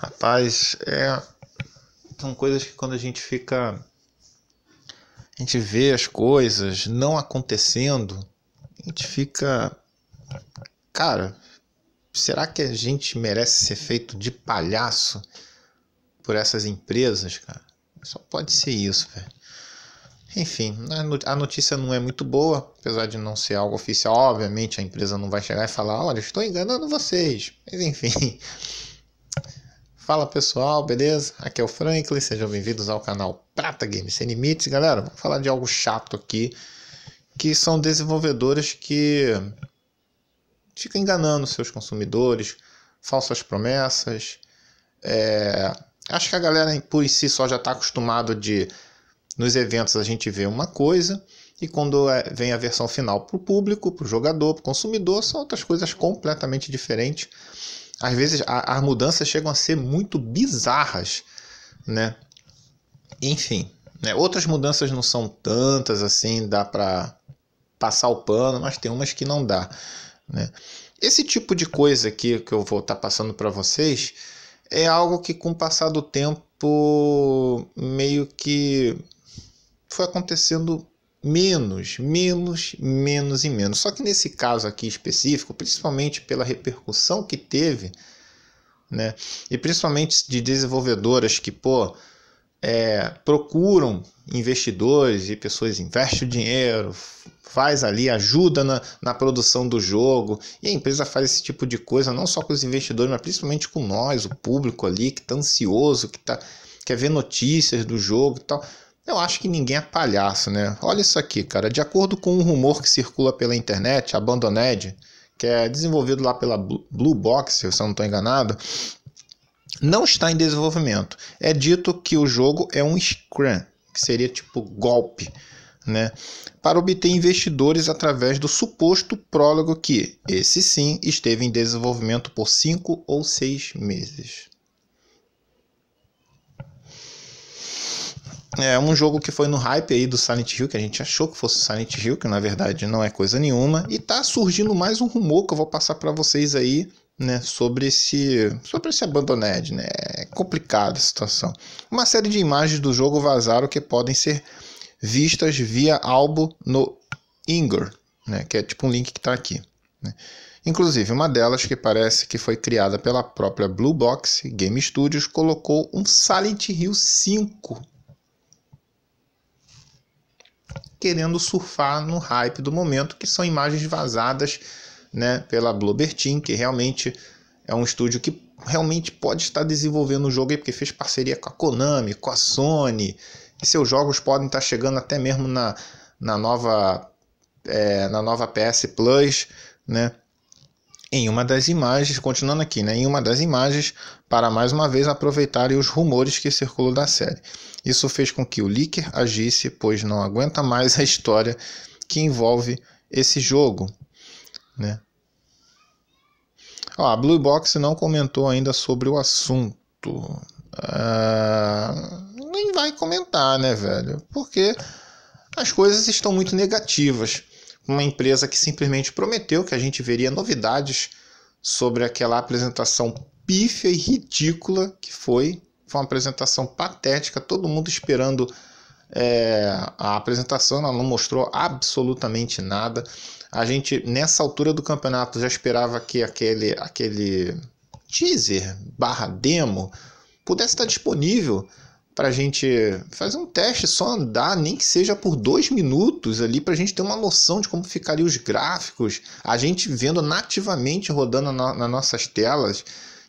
Rapaz, é são coisas que quando a gente fica a gente vê as coisas não acontecendo, a gente fica cara, será que a gente merece ser feito de palhaço por essas empresas, cara? Só pode ser isso, velho. Enfim, a notícia não é muito boa, apesar de não ser algo oficial. Obviamente a empresa não vai chegar e falar: olha, estou enganando vocês. Mas enfim, Fala pessoal, beleza? Aqui é o Franklin, sejam bem-vindos ao canal Prata Games Sem Limites. Galera, vamos falar de algo chato aqui, que são desenvolvedores que ficam enganando seus consumidores, falsas promessas. É... Acho que a galera por si só já está acostumada de... Nos eventos a gente vê uma coisa e quando é, vem a versão final para o público, para o jogador, para o consumidor, são outras coisas completamente diferentes às vezes a, as mudanças chegam a ser muito bizarras, né? Enfim, né? outras mudanças não são tantas assim, dá para passar o pano, mas tem umas que não dá, né? Esse tipo de coisa aqui que eu vou estar tá passando para vocês é algo que com o passar do tempo meio que foi acontecendo menos, menos, menos e menos. Só que nesse caso aqui específico, principalmente pela repercussão que teve, né? E principalmente de desenvolvedoras que, pô, é, procuram investidores e pessoas investem o dinheiro, faz ali, ajuda na, na produção do jogo. E a empresa faz esse tipo de coisa não só com os investidores, mas principalmente com nós, o público ali que está ansioso, que tá, quer ver notícias do jogo e tal eu acho que ninguém é palhaço, né? Olha isso aqui, cara. De acordo com um rumor que circula pela internet, a Bandoned, que é desenvolvido lá pela Blue Box, se eu não estou enganado, não está em desenvolvimento. É dito que o jogo é um scrum, que seria tipo golpe, né? Para obter investidores através do suposto prólogo que, esse sim, esteve em desenvolvimento por cinco ou seis meses. É um jogo que foi no hype aí do Silent Hill, que a gente achou que fosse Silent Hill, que na verdade não é coisa nenhuma. E tá surgindo mais um rumor que eu vou passar para vocês aí, né, sobre esse sobre esse Abandoned, né? É complicada a situação. Uma série de imagens do jogo vazaram que podem ser vistas via álbum no Ingor, né, que é tipo um link que tá aqui, né? Inclusive, uma delas, que parece que foi criada pela própria Blue Box Game Studios, colocou um Silent Hill 5 querendo surfar no hype do momento, que são imagens vazadas né, pela Bloober Team, que realmente é um estúdio que realmente pode estar desenvolvendo o jogo aí, porque fez parceria com a Konami, com a Sony, e seus jogos podem estar chegando até mesmo na, na nova é, na nova PS Plus, né? em uma das imagens, continuando aqui, né, em uma das imagens, para mais uma vez aproveitarem os rumores que circulam da série. Isso fez com que o Licker agisse, pois não aguenta mais a história que envolve esse jogo. Né? Ó, a Blue Box não comentou ainda sobre o assunto. Ah, nem vai comentar, né, velho? Porque as coisas estão muito negativas uma empresa que simplesmente prometeu que a gente veria novidades sobre aquela apresentação pífia e ridícula que foi. Foi uma apresentação patética, todo mundo esperando é, a apresentação, ela não mostrou absolutamente nada. A gente, nessa altura do campeonato, já esperava que aquele, aquele teaser barra demo pudesse estar disponível para a gente fazer um teste, só andar, nem que seja por dois minutos ali, para a gente ter uma noção de como ficariam os gráficos, a gente vendo nativamente rodando na, nas nossas telas,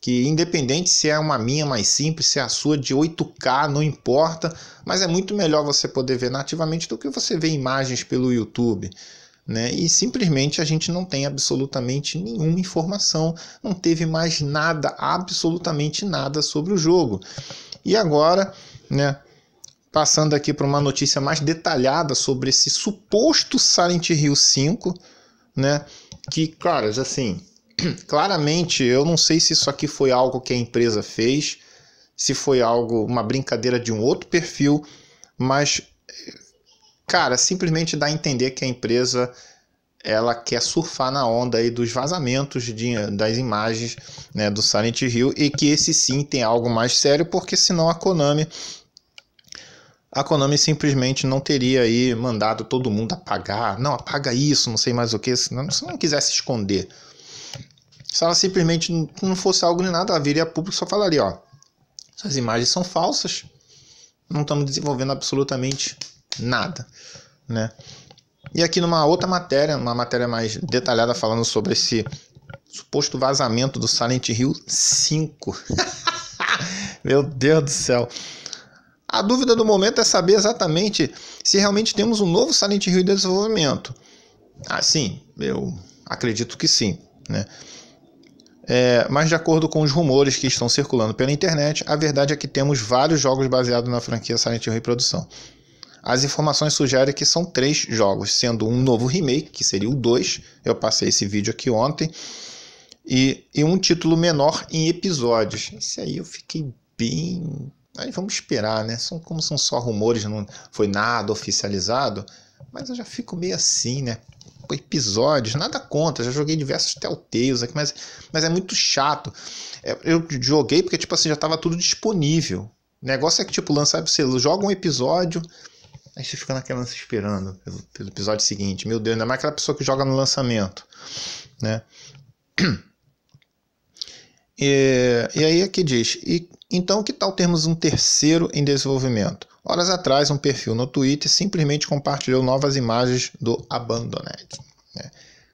que independente se é uma minha mais simples, se é a sua de 8K, não importa, mas é muito melhor você poder ver nativamente do que você ver imagens pelo YouTube. Né? E simplesmente a gente não tem absolutamente nenhuma informação, não teve mais nada, absolutamente nada sobre o jogo. E agora, né, passando aqui para uma notícia mais detalhada sobre esse suposto Silent Hill 5, né, que, cara, assim, claramente eu não sei se isso aqui foi algo que a empresa fez, se foi algo, uma brincadeira de um outro perfil, mas, cara, simplesmente dá a entender que a empresa ela quer surfar na onda aí dos vazamentos de, das imagens né, do Silent Hill e que esse sim tem algo mais sério, porque senão a Konami a Konami simplesmente não teria aí mandado todo mundo apagar, não apaga isso, não sei mais o que, se não, quisesse esconder. Se ela simplesmente não fosse algo nem nada, ela viria público só falaria, ó, essas imagens são falsas, não estamos desenvolvendo absolutamente nada, né? E aqui numa outra matéria, uma matéria mais detalhada falando sobre esse suposto vazamento do Silent Hill 5. Meu Deus do céu. A dúvida do momento é saber exatamente se realmente temos um novo Silent Hill em desenvolvimento. Ah, sim, eu acredito que sim, né? É, mas de acordo com os rumores que estão circulando pela internet, a verdade é que temos vários jogos baseados na franquia Silent Hill em produção as informações sugerem que são três jogos, sendo um novo remake, que seria o 2, eu passei esse vídeo aqui ontem, e, e um título menor em episódios. Isso aí eu fiquei bem. Aí vamos esperar, né? São, como são só rumores, não foi nada oficializado, mas eu já fico meio assim, né? episódios, nada contra, já joguei diversos Telltales aqui, mas, mas é muito chato. É, eu joguei porque, tipo assim, já estava tudo disponível. O negócio é que, tipo, lançar, você joga um episódio, Aí você fica naquela lança esperando pelo, pelo, episódio seguinte. Meu Deus, ainda mais aquela pessoa que joga no lançamento, né? E, e aí aqui é diz, e, então que tal termos um terceiro em desenvolvimento? Horas atrás, um perfil no Twitter simplesmente compartilhou novas imagens do Abandoned, né?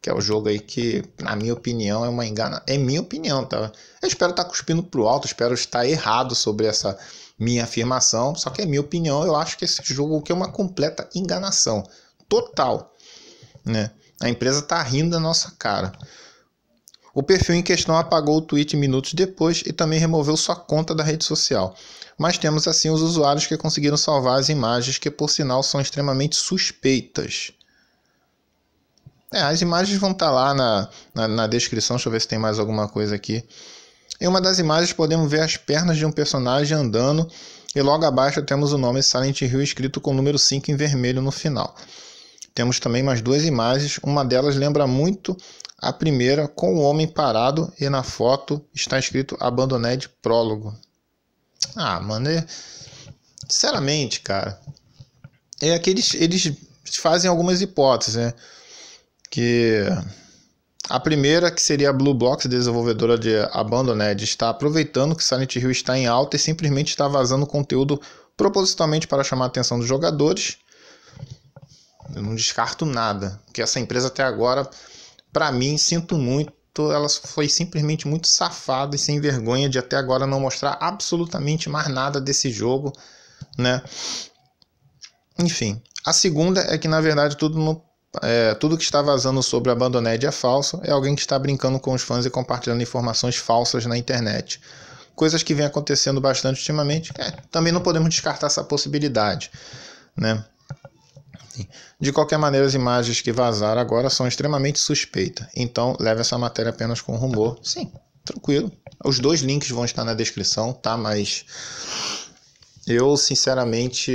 que é o jogo aí que, na minha opinião, é uma engana. É minha opinião, tá? Eu espero estar tá cuspindo pro alto, espero estar errado sobre essa minha afirmação, só que é minha opinião. Eu acho que esse jogo aqui é uma completa enganação total, né? A empresa tá rindo da nossa cara. O perfil em questão apagou o tweet minutos depois e também removeu sua conta da rede social. Mas temos assim os usuários que conseguiram salvar as imagens, que por sinal são extremamente suspeitas. É, as imagens vão estar tá lá na, na, na descrição. Deixa eu ver se tem mais alguma coisa aqui. Em uma das imagens podemos ver as pernas de um personagem andando e logo abaixo temos o nome Silent Hill escrito com o número 5 em vermelho no final. Temos também mais duas imagens, uma delas lembra muito a primeira com o homem parado e na foto está escrito Abandoned Prólogo. Ah, mano, é... sinceramente, cara, é que eles, eles fazem algumas hipóteses, né? Que a primeira, que seria a Blue Box, desenvolvedora de Abandoned, né, está aproveitando que Silent Hill está em alta e simplesmente está vazando conteúdo propositalmente para chamar a atenção dos jogadores. Eu não descarto nada, que essa empresa até agora, para mim, sinto muito, ela foi simplesmente muito safada e sem vergonha de até agora não mostrar absolutamente mais nada desse jogo, né? Enfim, a segunda é que na verdade tudo não é, tudo que está vazando sobre a Bandoned é falso, é alguém que está brincando com os fãs e compartilhando informações falsas na internet. Coisas que vem acontecendo bastante ultimamente, é, também não podemos descartar essa possibilidade. Né? De qualquer maneira, as imagens que vazaram agora são extremamente suspeitas, então leve essa matéria apenas com rumor. Sim, tranquilo. Os dois links vão estar na descrição, tá? Mas eu, sinceramente.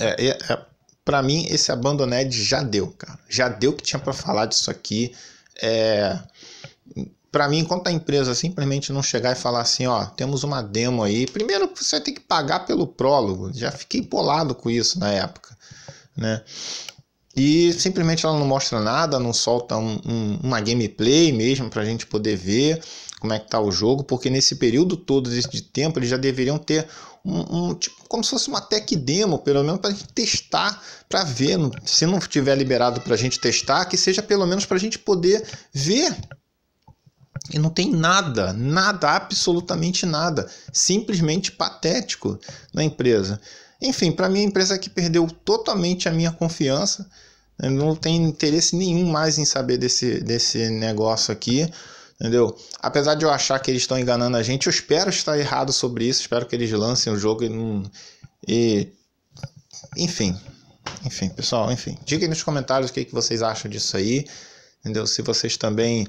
É, é, é para mim esse Abandoned já deu, cara. Já deu que tinha para falar disso aqui. É... Para mim, enquanto a empresa simplesmente não chegar e falar assim, ó, temos uma demo aí. Primeiro você tem que pagar pelo prólogo. Já fiquei bolado com isso na época, né? E simplesmente ela não mostra nada, não solta um, um, uma gameplay mesmo para gente poder ver como é que está o jogo, porque nesse período todo de tempo eles já deveriam ter um, um tipo como se fosse uma tech demo, pelo menos para a gente testar, para ver. Se não tiver liberado para a gente testar, que seja pelo menos para a gente poder ver. E não tem nada, nada, absolutamente nada. Simplesmente patético na empresa. Enfim, para mim, a empresa que perdeu totalmente a minha confiança. Eu né, não tenho interesse nenhum mais em saber desse, desse negócio aqui entendeu? Apesar de eu achar que eles estão enganando a gente, eu espero estar errado sobre isso, espero que eles lancem o jogo e não. E. Enfim. Enfim, pessoal, enfim. Diga aí nos comentários o que, que vocês acham disso aí, entendeu? Se vocês também,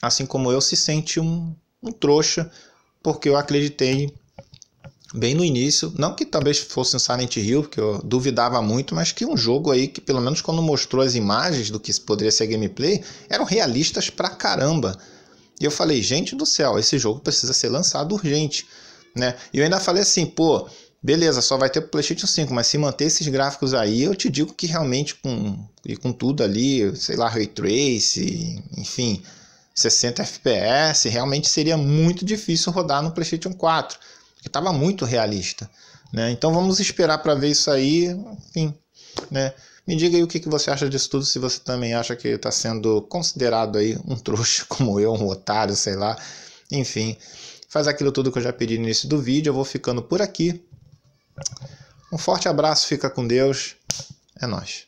assim como eu, se sente um, um trouxa, porque eu acreditei bem no início, não que talvez fosse um Silent Hill, que eu duvidava muito, mas que um jogo aí que pelo menos quando mostrou as imagens do que poderia ser gameplay, eram realistas pra caramba. E eu falei, gente do céu, esse jogo precisa ser lançado urgente, né? E eu ainda falei assim, pô, beleza, só vai ter pro PlayStation 5, mas se manter esses gráficos aí, eu te digo que realmente com e com tudo ali, sei lá, ray trace, enfim, 60 FPS, realmente seria muito difícil rodar no PlayStation 4 porque estava muito realista. Né? Então vamos esperar para ver isso aí. Enfim, né? me diga aí o que, que você acha disso tudo, se você também acha que está sendo considerado aí um trouxa como eu, um otário, sei lá. Enfim, faz aquilo tudo que eu já pedi no início do vídeo. Eu vou ficando por aqui. Um forte abraço, fica com Deus. É nós.